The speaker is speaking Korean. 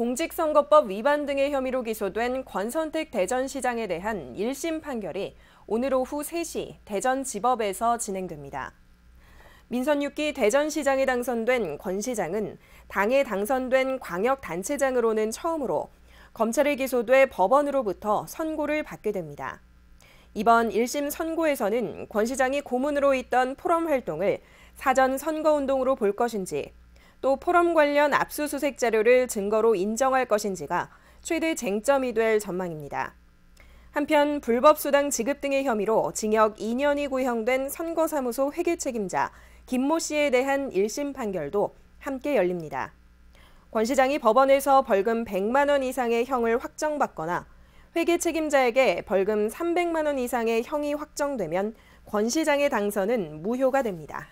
공직선거법 위반 등의 혐의로 기소된 권선택 대전시장에 대한 1심 판결이 오늘 오후 3시 대전지법에서 진행됩니다. 민선 6기 대전시장에 당선된 권 시장은 당에 당선된 광역단체장으로는 처음으로 검찰에 기소돼 법원으로부터 선고를 받게 됩니다. 이번 1심 선고에서는 권 시장이 고문으로 있던 포럼 활동을 사전 선거운동으로 볼 것인지 또 포럼 관련 압수수색 자료를 증거로 인정할 것인지가 최대 쟁점이 될 전망입니다. 한편 불법 수당 지급 등의 혐의로 징역 2년이 구형된 선거사무소 회계 책임자 김모 씨에 대한 1심 판결도 함께 열립니다. 권 시장이 법원에서 벌금 100만 원 이상의 형을 확정받거나 회계 책임자에게 벌금 300만 원 이상의 형이 확정되면 권 시장의 당선은 무효가 됩니다.